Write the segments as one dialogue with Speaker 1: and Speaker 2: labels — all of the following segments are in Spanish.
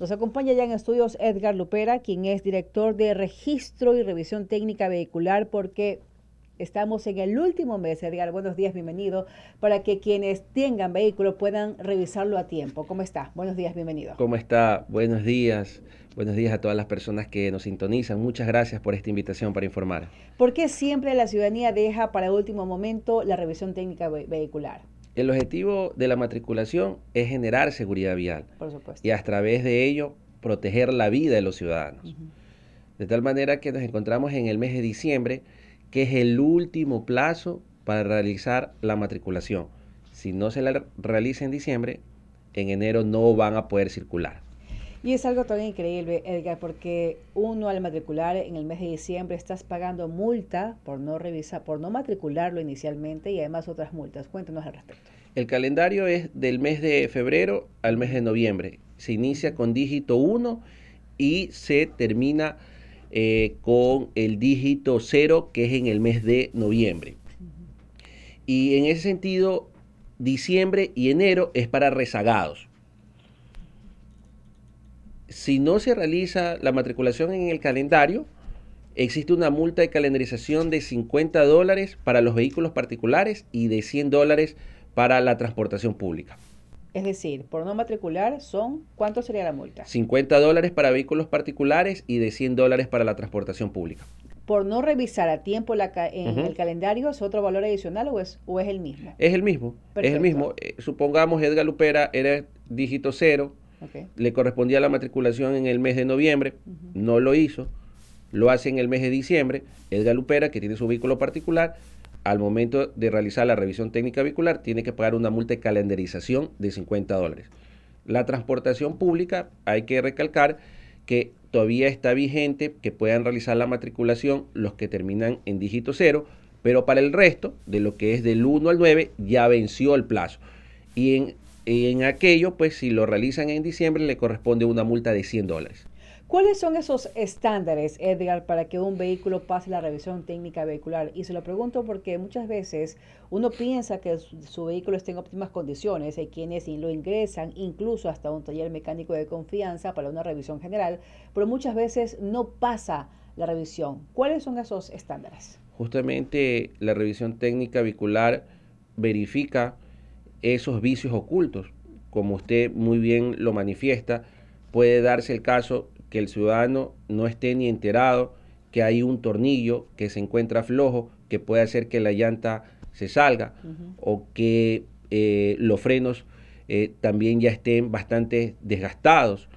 Speaker 1: Nos acompaña ya en estudios Edgar Lupera, quien es director de registro y revisión técnica vehicular, porque estamos en el último mes. Edgar, buenos días, bienvenido, para que quienes tengan vehículo puedan revisarlo a tiempo. ¿Cómo está? Buenos días, bienvenido.
Speaker 2: ¿Cómo está? Buenos días. Buenos días a todas las personas que nos sintonizan. Muchas gracias por esta invitación para informar.
Speaker 1: ¿Por qué siempre la ciudadanía deja para último momento la revisión técnica vehicular?
Speaker 2: El objetivo de la matriculación es generar seguridad vial. Y a través de ello, proteger la vida de los ciudadanos. De tal manera que nos encontramos en el mes de diciembre, que es el último plazo para realizar la matriculación. Si no se la realiza en diciembre, en enero no van a poder circular.
Speaker 1: Y es algo todavía increíble, Edgar, porque uno al matricular en el mes de diciembre estás pagando multa por no revisar, por no matricularlo inicialmente y además otras multas. Cuéntanos al respecto.
Speaker 2: El calendario es del mes de febrero al mes de noviembre. Se inicia con dígito 1 y se termina eh, con el dígito 0 que es en el mes de noviembre. Y en ese sentido, diciembre y enero es para rezagados si no se realiza la matriculación en el calendario, existe una multa de calendarización de 50 dólares para los vehículos particulares y de 100 dólares para la transportación pública.
Speaker 1: Es decir, por no matricular son, ¿cuánto sería la multa?
Speaker 2: 50 dólares para vehículos particulares y de 100 dólares para la transportación pública.
Speaker 1: Por no revisar a tiempo en el calendario, ¿es otro valor adicional o es, o es el mismo?
Speaker 2: Es el mismo, es el mismo. Eh, supongamos Edgar Lupera era dígito cero, le correspondía la matriculación en el mes de noviembre, no lo hizo. Lo hace en el mes de diciembre. Edgar Lupera, que tiene su vehículo particular, al momento de realizar la revisión técnica vehicular, tiene que pagar una multa de calendarización de 50 dólares. La transportación pública, hay que recalcar que todavía está vigente que puedan realizar la matriculación los que terminan en dígito cero, pero para el resto, de lo que es del 1 al 9, ya venció el plazo. Y en en aquello, pues si lo realizan en diciembre, le corresponde una multa de 100 dólares.
Speaker 1: ¿Cuáles son esos estándares, Edgar, para que un vehículo pase la revisión técnica vehicular? Y se lo pregunto porque muchas veces uno piensa que su, vehículo está en óptimas condiciones, hay quienes lo ingresan incluso hasta un taller mecánico de confianza para una revisión general, pero muchas veces no pasa la revisión. ¿Cuáles son esos estándares?
Speaker 2: Justamente la revisión técnica vehicular verifica esos vicios ocultos. Como usted muy bien lo manifiesta, puede darse el caso que el ciudadano no esté ni enterado que hay un tornillo que se encuentra flojo, que puede hacer que la llanta se salga o que eh, los frenos eh, también ya estén bastante desgastados.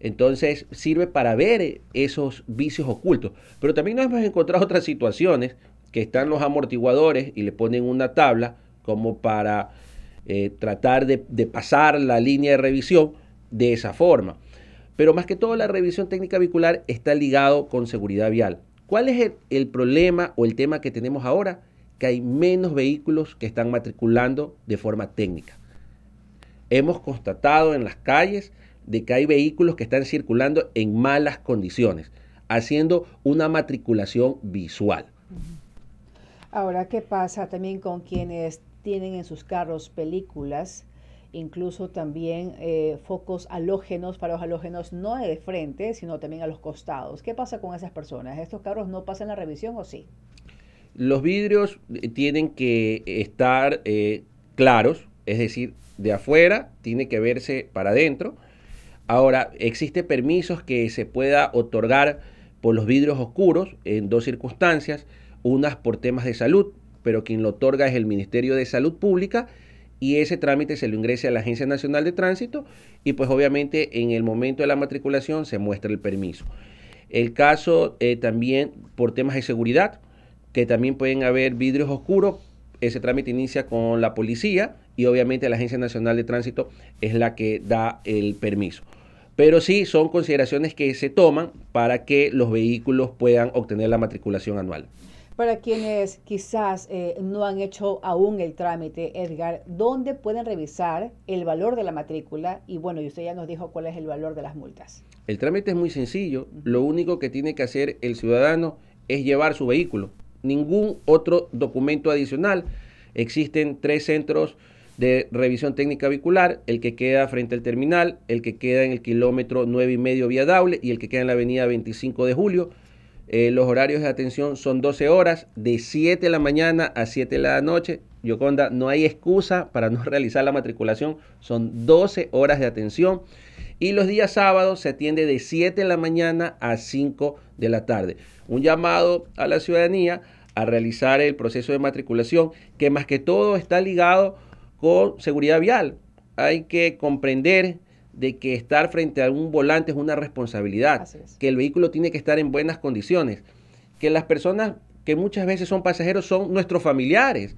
Speaker 2: Entonces sirve para ver esos vicios ocultos. Pero también nos hemos encontrado otras situaciones que están los amortiguadores y le ponen una tabla como para eh, tratar de, pasar la línea de revisión de esa forma. Pero más que todo la revisión técnica vehicular está ligado con seguridad vial. ¿Cuál es el, el, problema o el tema que tenemos ahora? Que hay menos vehículos que están matriculando de forma técnica. Hemos constatado en las calles de que hay vehículos que están circulando en malas condiciones, haciendo una matriculación visual.
Speaker 1: Ahora, ¿qué pasa también con quienes tienen en sus carros películas, incluso también eh, focos halógenos, para los halógenos, no de frente, sino también a los costados. ¿Qué pasa con esas personas? ¿Estos carros no pasan la revisión o sí?
Speaker 2: Los vidrios eh, tienen que estar eh, claros, es decir, de afuera tiene que verse para adentro. Ahora, existe permisos que se pueda otorgar por los vidrios oscuros en dos circunstancias, unas por temas de salud, pero quien lo otorga es el Ministerio de Salud Pública y ese trámite se lo ingresa a la Agencia Nacional de Tránsito y pues obviamente en el momento de la matriculación se muestra el permiso. El caso eh, también por temas de seguridad, que también pueden haber vidrios oscuros, ese trámite inicia con la policía y obviamente la Agencia Nacional de Tránsito es la que da el permiso. Pero sí son consideraciones que se toman para que los vehículos puedan obtener la matriculación anual.
Speaker 1: Para quienes quizás eh, no han hecho aún el trámite, Edgar, ¿dónde pueden revisar el valor de la matrícula? Y bueno, y usted ya nos dijo cuál es el valor de las multas.
Speaker 2: El trámite es muy sencillo. Lo único que tiene que hacer el ciudadano es llevar su vehículo. Ningún otro documento adicional. Existen tres centros de revisión técnica vehicular, el que queda frente al terminal, el que queda en el kilómetro 9 y medio vía Daule y el que queda en la avenida 25 de julio. Eh, los horarios de atención son 12 horas, de 7 de la mañana a 7 de la noche. Yoconda, no hay excusa para no realizar la matriculación, son 12 horas de atención. Y los días sábados se atiende de 7 de la mañana a 5 de la tarde. Un llamado a la ciudadanía a realizar el proceso de matriculación, que más que todo está ligado con seguridad vial. Hay que comprender de que estar frente a un volante es una responsabilidad, que el vehículo tiene que estar en buenas condiciones, que las personas que muchas veces son pasajeros son nuestros familiares.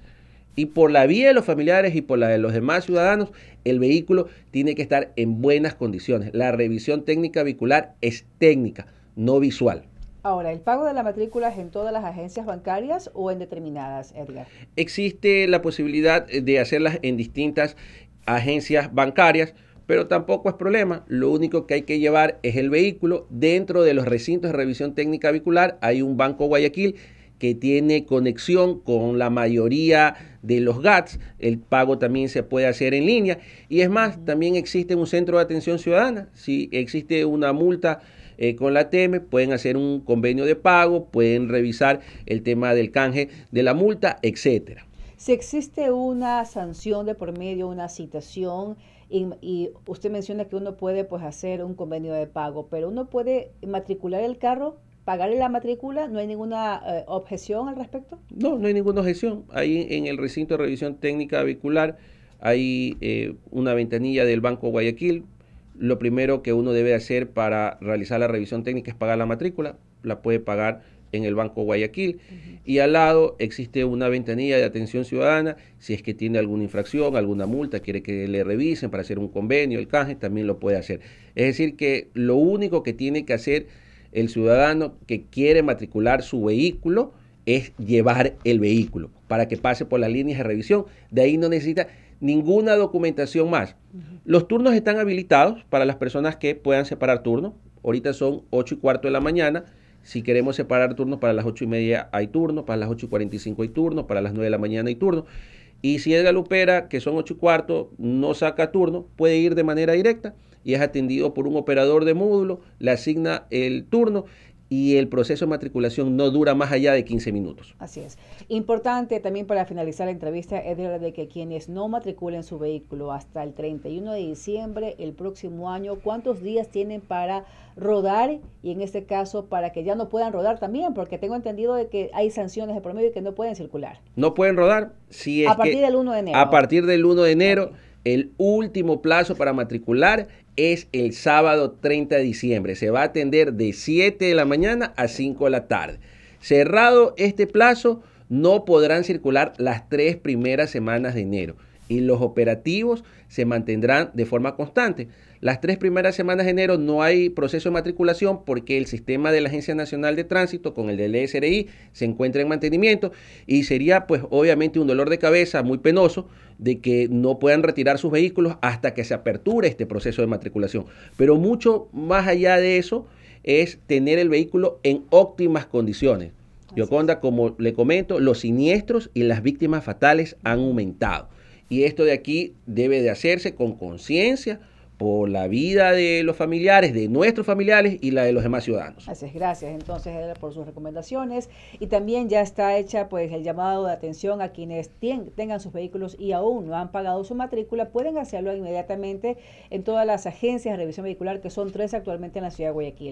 Speaker 2: Y por la vía de los familiares y por la de los demás ciudadanos, el vehículo tiene que estar en buenas condiciones. La revisión técnica vehicular es técnica, no visual.
Speaker 1: Ahora, ¿el pago de la matrícula es en todas las agencias bancarias o en determinadas, Edgar?
Speaker 2: Existe la posibilidad de hacerlas en distintas agencias bancarias pero tampoco es problema. Lo único que hay que llevar es el vehículo. Dentro de los recintos de revisión técnica vehicular hay un Banco Guayaquil que tiene conexión con la mayoría de los GATS. El pago también se puede hacer en línea. Y es más, también existe un centro de atención ciudadana. Si existe una multa eh, con la TM, pueden hacer un convenio de pago, pueden revisar el tema del canje de la multa, etcétera.
Speaker 1: Si existe una sanción de por medio, una citación, y, usted menciona que uno puede pues hacer un convenio de pago, pero uno puede matricular el carro, pagarle la matrícula, ¿no hay ninguna eh, objeción al respecto? No, no hay ninguna objeción.
Speaker 2: Ahí en el recinto de revisión técnica vehicular hay eh, una ventanilla del Banco Guayaquil. Lo primero que uno debe hacer para realizar la revisión técnica es pagar la matrícula. La puede pagar en el Banco Guayaquil. Y al lado existe una ventanilla de atención ciudadana, si es que tiene alguna infracción, alguna multa, quiere que le revisen para hacer un convenio, el canje, también lo puede hacer. Es decir, que lo único que tiene que hacer el ciudadano que quiere matricular su vehículo es llevar el vehículo para que pase por las líneas de revisión. De ahí no necesita ninguna documentación más. Los turnos están habilitados para las personas que puedan separar turno. Ahorita son 8 y cuarto de la mañana si queremos separar turnos para las 8 y media hay turno, para las 8 y 45 hay turno, para las 9 de la mañana hay turno. Y si es Lupera que son 8 y cuarto, no saca turno, puede ir de manera directa y es atendido por un operador de módulo, le asigna el turno y el proceso de matriculación no dura más allá de 15 minutos.
Speaker 1: Así es. Importante también para finalizar la entrevista es de que quienes no matriculen su vehículo hasta el 31 de diciembre el próximo año, ¿cuántos días tienen para rodar? Y en este caso, para que ya no puedan rodar también, porque tengo entendido de que hay sanciones de promedio y que no pueden circular.
Speaker 2: No pueden rodar si es A partir del 1 de enero. A partir del 1 de enero. El último plazo para matricular es el sábado 30 de diciembre. Se va a atender de 7 de la mañana a 5 de la tarde. Cerrado este plazo, no podrán circular las tres primeras semanas de enero y los operativos se mantendrán de forma constante. Las tres primeras semanas de enero no hay proceso de matriculación porque el sistema de la Agencia Nacional de Tránsito con el del e SRI se encuentra en mantenimiento y sería pues obviamente un dolor de cabeza muy penoso de que no puedan retirar sus vehículos hasta que se aperture este proceso de matriculación. Pero mucho más allá de eso es tener el vehículo en óptimas condiciones. Yoconda, como le comento, los siniestros y las víctimas fatales han aumentado. Y esto de aquí debe de hacerse con conciencia por la vida de los familiares, de nuestros familiares y la de los demás ciudadanos.
Speaker 1: Gracias, gracias entonces por sus recomendaciones y también ya está hecha pues el llamado de atención a quienes tengan sus vehículos y aún no han pagado su matrícula, pueden hacerlo inmediatamente en todas las agencias de revisión vehicular que son tres actualmente en la ciudad de Guayaquil.